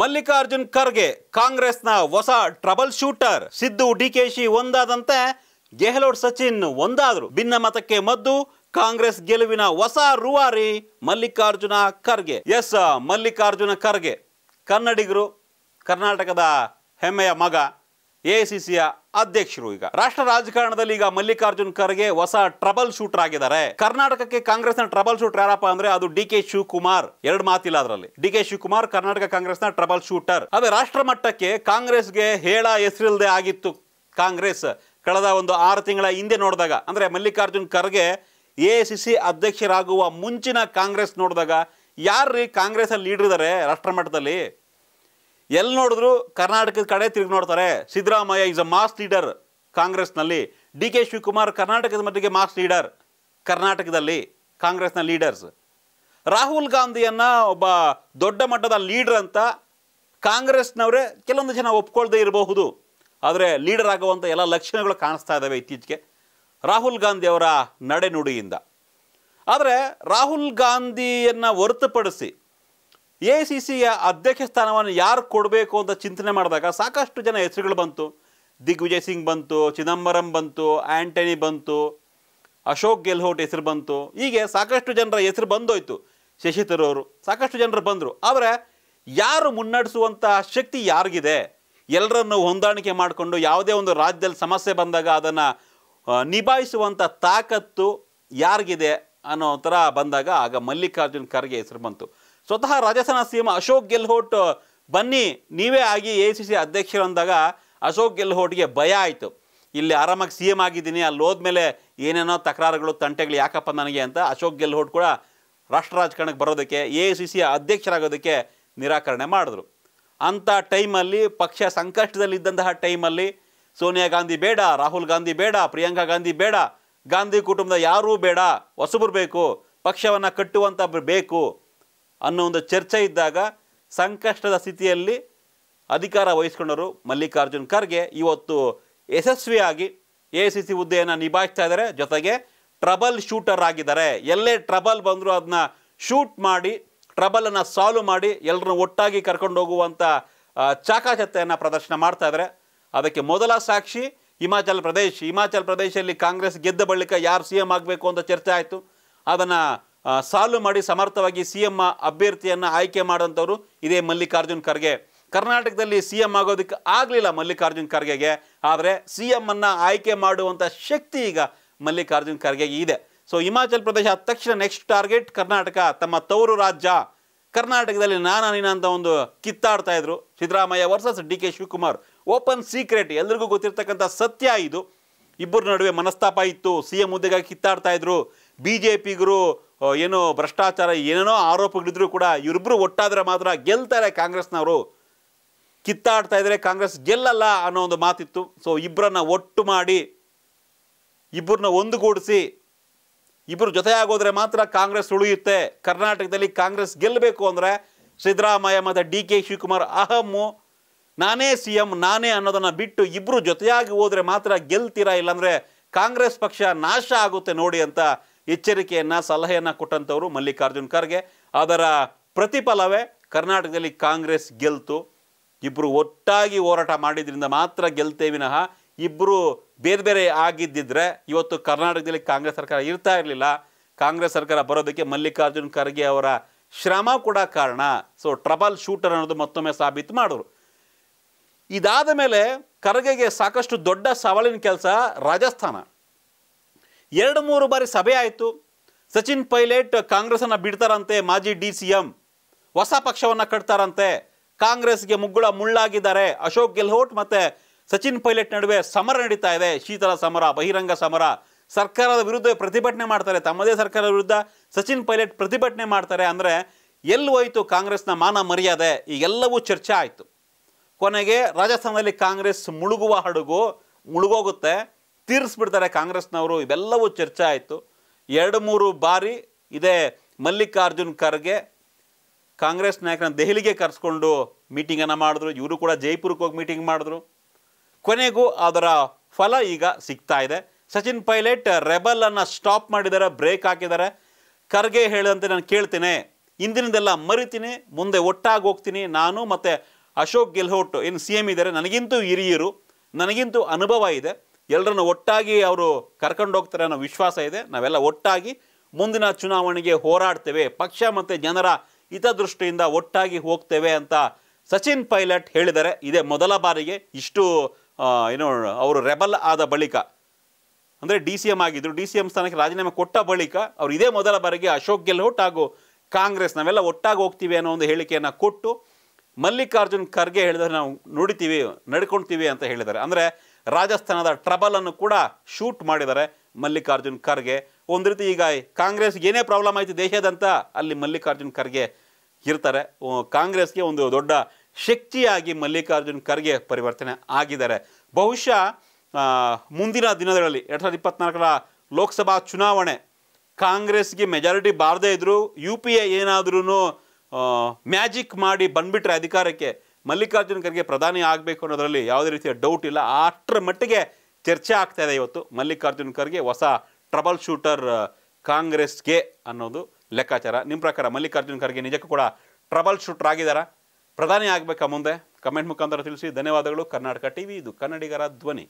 ಮಲ್ಲಿಕಾರ್ಜುನ್ ಖರ್ಗೆ ಕಾಂಗ್ರೆಸ್ನ ಹೊಸ trouble shooter Siddu DKShi ಒಂದಾದಂತೆ ಗೆಹ್ಲೋಟ್ ಸಚಿನ್ ಒಂದಾದರು ಮತಕ್ಕೆ ಮದ್ದು ಕಾಂಗ್ರೆಸ್ ಗೆಲುವಿನ ಹೊಸ ರೂವಾರಿ ಮಲ್ಲಿಕಾರ್ಜುನ ಖರ್ಗೆ ಎಸ್ ಮಲ್ಲಿಕಾರ್ಜುನ ಖರ್ಗೆ ಕನ್ನಡಿಗರು ಕರ್ನಾಟಕದ ಹೆಮ್ಮೆಯ ಮಗ ಎ ಸಿ ಸಿಯ ಅಧ್ಯಕ್ಷರು ಈಗ ರಾಷ್ಟ್ರ ರಾಜಕಾರಣದಲ್ಲಿ ಈಗ ಮಲ್ಲಿಕಾರ್ಜುನ್ ಖರ್ಗೆ ಹೊಸ ಟ್ರಬಲ್ ಶೂಟರ್ ಆಗಿದ್ದಾರೆ ಕರ್ನಾಟಕಕ್ಕೆ ಕಾಂಗ್ರೆಸ್ನ ಟ್ರಬಲ್ ಶೂಟರ್ ಯಾರಪ್ಪ ಅಂದ್ರೆ ಅದು ಡಿ ಕೆ ಶಿವಕುಮಾರ್ ಎರಡು ಮಾತಿಲ್ಲ ಅದರಲ್ಲಿ ಡಿ ಕೆ ಶಿವಕುಮಾರ್ ಕರ್ನಾಟಕ ಕಾಂಗ್ರೆಸ್ನ ಟ್ರಬಲ್ ಶೂಟರ್ ಅದೇ ರಾಷ್ಟ್ರ ಮಟ್ಟಕ್ಕೆ ಕಾಂಗ್ರೆಸ್ಗೆ ಹೇಳ ಹೆಸರಿಲ್ಲದೆ ಆಗಿತ್ತು ಕಾಂಗ್ರೆಸ್ ಕಳೆದ ಒಂದು ಆರು ತಿಂಗಳ ಹಿಂದೆ ನೋಡಿದಾಗ ಅಂದ್ರೆ Mallikarjun Kharge A C C ಅಧ್ಯಕ್ಷರಾಗುವ ಮುಂಚಿನ ಕಾಂಗ್ರೆಸ್ ನೋಡಿದಾಗ ಯಾರ್ರೀ ಕಾಂಗ್ರೆಸ್ ಅಲ್ಲಿ ಲೀಡರ್ ಇದ್ದಾರೆ ರಾಷ್ಟ್ರ ಮಟ್ಟದಲ್ಲಿ ಎಲ್ಲಿ ನೋಡಿದ್ರು ಕರ್ನಾಟಕದ ಕಡೆ ತಿರುಗಿ ನೋಡ್ತಾರೆ Siddaramaiah is a mass leader ಕಾಂಗ್ರೆಸ್ನಲ್ಲಿ ಡಿ ಕೆ ಶಿವಕುಮಾರ್ ಕರ್ನಾಟಕದ ಮಟ್ಟಿಗೆ ಮಾಸ್ ಲೀಡರ್ ಕರ್ನಾಟಕದಲ್ಲಿ ಕಾಂಗ್ರೆಸ್ನ ಲೀಡರ್ಸ್ ರಾಹುಲ್ ಗಾಂಧಿಯನ್ನು ಒಬ್ಬ ದೊಡ್ಡ ಮಟ್ಟದ ಲೀಡರ್ ಅಂತ ಕಾಂಗ್ರೆಸ್ನವರೇ ಕೆಲವೊಂದು ಜನ ಒಪ್ಕೊಳ್ದೇ ಇರಬಹುದು ಆದರೆ ಲೀಡರ್ ಆಗುವಂಥ ಎಲ್ಲ ಲಕ್ಷಣಗಳು ಕಾಣಿಸ್ತಾ ಇದ್ದಾವೆ ಇತ್ತೀಚೆಗೆ ರಾಹುಲ್ ಗಾಂಧಿ ಅವರ ನಡೆನುಡಿಯಿಂದ ಆದರೆ ರಾಹುಲ್ ಗಾಂಧಿಯನ್ನು ಹೊರತುಪಡಿಸಿ ಎ ಸಿ ಸಿಯ ಅಧ್ಯಕ್ಷ ಸ್ಥಾನವನ್ನು ಯಾರು ಕೊಡಬೇಕು ಅಂತ ಚಿಂತನೆ ಮಾಡಿದಾಗ ಸಾಕಷ್ಟು ಜನ ಹೆಸರುಗಳು ಬಂತು ದಿಗ್ವಿಜಯ್ ಸಿಂಗ್ ಬಂತು ಚಿದಂಬರಂ ಬಂತು ಆ್ಯಂಟನಿ ಬಂತು ಅಶೋಕ್ ಗೆಹ್ಲೋಟ್ ಹೆಸರು ಬಂತು ಹೀಗೆ ಸಾಕಷ್ಟು ಜನರ ಹೆಸರು ಬಂದೋಯ್ತು ಶಶಿ ತರೂರು ಸಾಕಷ್ಟು ಜನರು ಬಂದರು ಆದರೆ ಯಾರು ಮುನ್ನಡೆಸುವಂಥ ಶಕ್ತಿ ಯಾರಿಗಿದೆ ಎಲ್ಲರನ್ನು ಹೊಂದಾಣಿಕೆ ಮಾಡಿಕೊಂಡು ಯಾವುದೇ ಒಂದು ರಾಜ್ಯದಲ್ಲಿ ಸಮಸ್ಯೆ ಬಂದಾಗ ಅದನ್ನು ನಿಭಾಯಿಸುವಂಥ ತಾಕತ್ತು ಯಾರಿಗಿದೆ ಅನ್ನೋ ಥರ ಬಂದಾಗ ಆಗ ಮಲ್ಲಿಕಾರ್ಜುನ್ ಖರ್ಗೆ ಹೆಸರು ಬಂತು ಸ್ವತಃ ರಾಜಸ್ಥಾನ ಸಿಎಂ ಅಶೋಕ್ ಗೆಲ್ಹೋಟ್ ಬನ್ನಿ ನೀವೇ ಆಗಿ ಎ ಸಿ ಸಿ ಅಧ್ಯಕ್ಷರು ಅಂದಾಗ ಅಶೋಕ್ ಗೆಲ್ಹೋಟ್ಗೆ ಭಯ ಆಯಿತು ಇಲ್ಲಿ ಆರಾಮಾಗಿ ಸಿ ಎಮ್ ಆಗಿದ್ದೀನಿ ಅಲ್ಲಿ ಹೋದ್ಮೇಲೆ ಏನೇನೋ ತಕರಾರುಗಳು ತಂಟೆಗಳು ಯಾಕಪ್ಪ ನನಗೆ ಅಂತ ಅಶೋಕ್ ಗೆಲ್ಹೋಟ್ ಕೂಡ ರಾಷ್ಟ್ರ ರಾಜಕಾರಣಕ್ಕೆ ಬರೋದಕ್ಕೆ ಎ ಐ ಸಿ ಸಿ ಅಧ್ಯಕ್ಷರಾಗೋದಕ್ಕೆ ನಿರಾಕರಣೆ ಮಾಡಿದ್ರು ಅಂಥ ಟೈಮಲ್ಲಿ ಪಕ್ಷ ಸಂಕಷ್ಟದಲ್ಲಿದ್ದಂತಹ ಟೈಮಲ್ಲಿ ಸೋನಿಯಾ ಗಾಂಧಿ ಬೇಡ ರಾಹುಲ್ ಗಾಂಧಿ ಬೇಡ ಪ್ರಿಯಾಂಕಾ ಗಾಂಧಿ ಬೇಡ ಗಾಂಧಿ ಕುಟುಂಬದ ಯಾರೂ ಬೇಡ ಹೊಸಬರು ಬೇಕು ಪಕ್ಷವನ್ನು ಕಟ್ಟುವಂಥ ಬೇಕು ಅನ್ನೋ ಒಂದು ಚರ್ಚೆ ಇದ್ದಾಗ ಸಂಕಷ್ಟದ ಸ್ಥಿತಿಯಲ್ಲಿ ಅಧಿಕಾರ ವಹಿಸ್ಕೊಂಡರು ಮಲ್ಲಿಕಾರ್ಜುನ್ ಖರ್ಗೆ ಇವತ್ತು ಯಶಸ್ವಿಯಾಗಿ ಎ ಸಿ ಸಿ ಹುದ್ದೆಯನ್ನು ನಿಭಾಯಿಸ್ತಾ ಇದ್ದಾರೆ ಜೊತೆಗೆ ಟ್ರಬಲ್ ಶೂಟರ್ ಆಗಿದ್ದಾರೆ ಎಲ್ಲೇ ಟ್ರಬಲ್ ಬಂದರೂ ಅದನ್ನ ಶೂಟ್ ಮಾಡಿ ಟ್ರಬಲನ್ನು ಸಾಲ್ವ್ ಮಾಡಿ ಎಲ್ಲರನ್ನು ಒಟ್ಟಾಗಿ ಕರ್ಕೊಂಡು ಹೋಗುವಂಥ ಚಾಕಾಚತೆಯನ್ನು ಪ್ರದರ್ಶನ ಮಾಡ್ತಾ ಇದ್ದಾರೆ ಅದಕ್ಕೆ ಮೊದಲ ಸಾಕ್ಷಿ ಹಿಮಾಚಲ್ ಪ್ರದೇಶ್ ಹಿಮಾಚಲ್ ಪ್ರದೇಶದಲ್ಲಿ ಕಾಂಗ್ರೆಸ್ ಗೆದ್ದ ಬಳಿಕ ಯಾರು ಸಿ ಎಂ ಆಗಬೇಕು ಅಂತ ಚರ್ಚೆ ಆಯಿತು ಅದನ್ನು ಸಾಲು ಮಾಡಿ ಸಮರ್ಥವಾಗಿ ಸಿ ಎಂ ಅಭ್ಯರ್ಥಿಯನ್ನು ಆಯ್ಕೆ ಮಾಡೋಂಥವ್ರು ಇದೇ ಮಲ್ಲಿಕಾರ್ಜುನ್ ಖರ್ಗೆ ಕರ್ನಾಟಕದಲ್ಲಿ ಸಿ ಎಂ ಆಗೋದಕ್ಕೆ ಆಗಲಿಲ್ಲ ಮಲ್ಲಿಕಾರ್ಜುನ್ ಖರ್ಗೆಗೆ ಆದರೆ ಸಿ ಎಂ ಅನ್ನು ಆಯ್ಕೆ ಮಾಡುವಂಥ ಶಕ್ತಿ ಈಗ ಮಲ್ಲಿಕಾರ್ಜುನ್ ಖರ್ಗೆಗೆ ಇದೆ ಸೊ ಹಿಮಾಚಲ ಪ್ರದೇಶ ತಕ್ಷಣ ನೆಕ್ಸ್ಟ್ ಟಾರ್ಗೆಟ್ ಕರ್ನಾಟಕ ತಮ್ಮ ತವರು ರಾಜ್ಯ ಕರ್ನಾಟಕದಲ್ಲಿ ನೀನ ಅಂತ ಒಂದು ಕಿತ್ತಾಡ್ತಾ ಇದ್ರು Siddaramaiah versus D K Shivakumar open secret ಎಲ್ರಿಗೂ ಗೊತ್ತಿರ್ತಕ್ಕಂಥ ಸತ್ಯ ಇದು ಇಬ್ಬರ ನಡುವೆ ಮನಸ್ತಾಪ ಇತ್ತು ಸಿ ಎಂ ಹುದ್ದೆಗಾಗಿ ಕಿತ್ತಾಡ್ತಾ ಇದ್ರು ಬಿ ಜೆ ಪಿಗರು ಏನು ಭ್ರಷ್ಟಾಚಾರ ಏನೇನೋ ಆರೋಪಗಳಿದ್ರು ಕೂಡ ಇವರಿಬ್ಬರು ಒಟ್ಟಾದರೆ ಮಾತ್ರ ಗೆಲ್ತಾರೆ ಕಾಂಗ್ರೆಸ್ನವರು ಕಿತ್ತಾಡ್ತಾ ಇದ್ದರೆ ಕಾಂಗ್ರೆಸ್ ಗೆಲ್ಲಲ್ಲ ಅನ್ನೋ ಒಂದು ಮಾತಿತ್ತು ಸೊ ಇಬ್ಬರನ್ನ ಒಟ್ಟು ಮಾಡಿ ಇಬ್ಬರನ್ನ ಒಂದುಗೂಡಿಸಿ ಇಬ್ಬರು ಜೊತೆ ಆಗೋದ್ರೆ ಮಾತ್ರ ಕಾಂಗ್ರೆಸ್ ಉಳಿಯುತ್ತೆ ಕರ್ನಾಟಕದಲ್ಲಿ ಕಾಂಗ್ರೆಸ್ ಗೆಲ್ಲಬೇಕು ಅಂದರೆ ಸಿದ್ದರಾಮಯ್ಯ ಮತ್ತು ಡಿ ಕೆ ಶಿವಕುಮಾರ್ ಅಹಮ್ಮು ನಾನೇ ಸಿ ಎಂ ನಾನೇ ಅನ್ನೋದನ್ನು ಬಿಟ್ಟು ಇಬ್ಬರು ಜೊತೆಯಾಗಿ ಹೋದರೆ ಮಾತ್ರ ಗೆಲ್ತೀರಾ ಇಲ್ಲಾಂದರೆ ಕಾಂಗ್ರೆಸ್ ಪಕ್ಷ ನಾಶ ಆಗುತ್ತೆ ನೋಡಿ ಅಂತ ಎಚ್ಚರಿಕೆಯನ್ನು ಸಲಹೆಯನ್ನು ಕೊಟ್ಟಂಥವರು ಮಲ್ಲಿಕಾರ್ಜುನ್ ಖರ್ಗೆ ಅದರ ಪ್ರತಿಫಲವೇ ಕರ್ನಾಟಕದಲ್ಲಿ ಕಾಂಗ್ರೆಸ್ ಗೆಲ್ತು ಇಬ್ಬರು ಒಟ್ಟಾಗಿ ಹೋರಾಟ ಮಾಡಿದ್ರಿಂದ ಮಾತ್ರ ಗೆಲ್ತೇ ವಿನಃ ಇಬ್ಬರು ಬೇರೆ ಬೇರೆ ಆಗಿದ್ದಿದ್ರೆ ಇವತ್ತು ಕರ್ನಾಟಕದಲ್ಲಿ ಕಾಂಗ್ರೆಸ್ ಸರ್ಕಾರ ಇರ್ತಾ ಇರಲಿಲ್ಲ ಕಾಂಗ್ರೆಸ್ ಸರ್ಕಾರ ಬರೋದಕ್ಕೆ ಮಲ್ಲಿಕಾರ್ಜುನ್ ಖರ್ಗೆ ಅವರ ಶ್ರಮ ಕೂಡ ಕಾರಣ ಸೊ ಟ್ರಬಲ್ ಶೂಟರ್ ಅನ್ನೋದು ಮತ್ತೊಮ್ಮೆ ಸಾಬೀತು ಮಾಡೋರು ಇದಾದ ಮೇಲೆ ಖರ್ಗೆಗೆ ಸಾಕಷ್ಟು ದೊಡ್ಡ ಸವಾಲಿನ ಕೆಲಸ ರಾಜಸ್ಥಾನ ಎರಡು ಮೂರು ಬಾರಿ ಸಭೆ ಆಯಿತು ಸಚಿನ್ ಪೈಲಟ್ ಕಾಂಗ್ರೆಸ್ಸನ್ನು ಬಿಡ್ತಾರಂತೆ ಮಾಜಿ ಡಿ ಸಿ ಎಂ ಹೊಸ ಪಕ್ಷವನ್ನು ಕಟ್ತಾರಂತೆ ಕಾಂಗ್ರೆಸ್ಗೆ ಮುಗ್ಗುಳ ಮುಳ್ಳಾಗಿದ್ದಾರೆ ಅಶೋಕ್ ಗೆಹ್ಲೋಟ್ ಮತ್ತು ಸಚಿನ್ ಪೈಲಟ್ ನಡುವೆ ಸಮರ ನಡೀತಾ ಇದೆ ಶೀತಲ ಸಮರ ಬಹಿರಂಗ ಸಮರ ಸರ್ಕಾರದ ವಿರುದ್ಧ ಪ್ರತಿಭಟನೆ ಮಾಡ್ತಾರೆ ತಮ್ಮದೇ ಸರ್ಕಾರದ ವಿರುದ್ಧ ಸಚಿನ್ ಪೈಲಟ್ ಪ್ರತಿಭಟನೆ ಮಾಡ್ತಾರೆ ಅಂದರೆ ಎಲ್ಲಿ ಹೋಯಿತು ಕಾಂಗ್ರೆಸ್ನ ಮಾನ ಮರ್ಯಾದೆ ಈಗೆಲ್ಲವೂ ಚರ್ಚೆ ಆಯಿತು ಕೊನೆಗೆ ರಾಜಸ್ಥಾನದಲ್ಲಿ ಕಾಂಗ್ರೆಸ್ ಮುಳುಗುವ ಹಡಗು ಮುಳುಗೋಗುತ್ತೆ ತೀರಿಸ್ಬಿಡ್ತಾರೆ ಕಾಂಗ್ರೆಸ್ನವರು ಇವೆಲ್ಲವೂ ಚರ್ಚೆ ಆಯಿತು ಎರಡು ಮೂರು ಬಾರಿ ಇದೇ ಮಲ್ಲಿಕಾರ್ಜುನ್ ಖರ್ಗೆ ಕಾಂಗ್ರೆಸ್ ನಾಯಕನ ದೆಹಲಿಗೆ ಕರೆಸ್ಕೊಂಡು ಮೀಟಿಂಗನ್ನು ಮಾಡಿದ್ರು ಇವರು ಕೂಡ ಜೈಪುರಕ್ಕೆ ಹೋಗಿ ಮೀಟಿಂಗ್ ಮಾಡಿದ್ರು ಕೊನೆಗೂ ಅದರ ಫಲ ಈಗ ಸಿಗ್ತಾ ಇದೆ ಸಚಿನ್ ಪೈಲಟ್ ರೆಬಲನ್ನು ಸ್ಟಾಪ್ ಮಾಡಿದ್ದಾರೆ ಬ್ರೇಕ್ ಹಾಕಿದ್ದಾರೆ ಖರ್ಗೆ ಹೇಳಿದಂತೆ ನಾನು ಕೇಳ್ತೇನೆ ಇಂದಿನದೆಲ್ಲ ಮರಿತೀನಿ ಮುಂದೆ ಒಟ್ಟಾಗಿ ಹೋಗ್ತೀನಿ ನಾನು ಮತ್ತು ಅಶೋಕ್ ಗೆಲ್ಹೋಟ್ ಏನು ಸಿ ಎಮ್ ಇದ್ದಾರೆ ನನಗಿಂತೂ ಹಿರಿಯರು ನನಗಿಂತೂ ಅನುಭವ ಇದೆ ಎಲ್ಲರನ್ನ ಒಟ್ಟಾಗಿ ಅವರು ಹೋಗ್ತಾರೆ ಅನ್ನೋ ವಿಶ್ವಾಸ ಇದೆ ನಾವೆಲ್ಲ ಒಟ್ಟಾಗಿ ಮುಂದಿನ ಚುನಾವಣೆಗೆ ಹೋರಾಡ್ತೇವೆ ಪಕ್ಷ ಮತ್ತು ಜನರ ಹಿತದೃಷ್ಟಿಯಿಂದ ಒಟ್ಟಾಗಿ ಹೋಗ್ತೇವೆ ಅಂತ ಸಚಿನ್ ಪೈಲಟ್ ಹೇಳಿದ್ದಾರೆ ಇದೇ ಮೊದಲ ಬಾರಿಗೆ ಇಷ್ಟು ಏನು ಅವರು ರೆಬಲ್ ಆದ ಬಳಿಕ ಅಂದರೆ ಡಿ ಸಿ ಎಮ್ ಆಗಿದ್ದರು ಡಿ ಸಿ ಎಮ್ ಸ್ಥಾನಕ್ಕೆ ರಾಜೀನಾಮೆ ಕೊಟ್ಟ ಬಳಿಕ ಅವರು ಇದೇ ಮೊದಲ ಬಾರಿಗೆ ಅಶೋಕ್ ಗೆಹ್ಲೋಟ್ ಹಾಗೂ ಕಾಂಗ್ರೆಸ್ ನಾವೆಲ್ಲ ಒಟ್ಟಾಗಿ ಹೋಗ್ತೀವಿ ಅನ್ನೋ ಒಂದು ಹೇಳಿಕೆಯನ್ನು ಕೊಟ್ಟು ಮಲ್ಲಿಕಾರ್ಜುನ್ ಖರ್ಗೆ ಹೇಳಿದರೆ ನಾವು ನುಡಿತೀವಿ ನಡ್ಕೊಳ್ತೀವಿ ಅಂತ ಹೇಳಿದ್ದಾರೆ ಅಂದರೆ ರಾಜಸ್ಥಾನದ ಟ್ರಬಲನ್ನು ಕೂಡ ಶೂಟ್ ಮಾಡಿದ್ದಾರೆ ಮಲ್ಲಿಕಾರ್ಜುನ್ ಖರ್ಗೆ ಒಂದು ರೀತಿ ಈಗ ಕಾಂಗ್ರೆಸ್ಗೆ ಏನೇ ಪ್ರಾಬ್ಲಮ್ ಆಯಿತು ದೇಶದಂತ ಅಲ್ಲಿ ಮಲ್ಲಿಕಾರ್ಜುನ್ ಖರ್ಗೆ ಇರ್ತಾರೆ ಕಾಂಗ್ರೆಸ್ಗೆ ಒಂದು ದೊಡ್ಡ ಶಕ್ತಿಯಾಗಿ ಮಲ್ಲಿಕಾರ್ಜುನ್ ಖರ್ಗೆ ಪರಿವರ್ತನೆ ಆಗಿದ್ದಾರೆ ಬಹುಶಃ ಮುಂದಿನ ದಿನಗಳಲ್ಲಿ ಎರಡು ಸಾವಿರದ ಇಪ್ಪತ್ತ್ನಾಲ್ಕರ ಲೋಕಸಭಾ ಚುನಾವಣೆ ಕಾಂಗ್ರೆಸ್ಗೆ ಮೆಜಾರಿಟಿ ಬಾರದೇ ಇದ್ದರೂ ಯು ಪಿ ಎ ಏನಾದ್ರೂ ಮ್ಯಾಜಿಕ್ ಮಾಡಿ ಬಂದುಬಿಟ್ರೆ ಅಧಿಕಾರಕ್ಕೆ ಮಲ್ಲಿಕಾರ್ಜುನ್ ಖರ್ಗೆ ಪ್ರಧಾನಿ ಆಗಬೇಕು ಅನ್ನೋದರಲ್ಲಿ ಯಾವುದೇ ರೀತಿಯ ಡೌಟ್ ಇಲ್ಲ ಅಷ್ಟರ ಮಟ್ಟಿಗೆ ಚರ್ಚೆ ಆಗ್ತಾ ಇದೆ ಇವತ್ತು ಮಲ್ಲಿಕಾರ್ಜುನ್ ಖರ್ಗೆ ಹೊಸ ಟ್ರಬಲ್ ಶೂಟರ್ ಕಾಂಗ್ರೆಸ್ಗೆ ಅನ್ನೋದು ಲೆಕ್ಕಾಚಾರ ನಿಮ್ಮ ಪ್ರಕಾರ ಮಲ್ಲಿಕಾರ್ಜುನ್ ಖರ್ಗೆ ನಿಜಕ್ಕೂ ಕೂಡ ಟ್ರಬಲ್ ಶೂಟರ್ ಆಗಿದ್ದಾರಾ ಪ್ರಧಾನಿ ಆಗಬೇಕಾ ಮುಂದೆ ಕಮೆಂಟ್ ಮುಖಾಂತರ ತಿಳಿಸಿ ಧನ್ಯವಾದಗಳು ಕರ್ನಾಟಕ ಟಿವಿ ಇದು ಕನ್ನಡಿಗರ ಧ್ವನಿ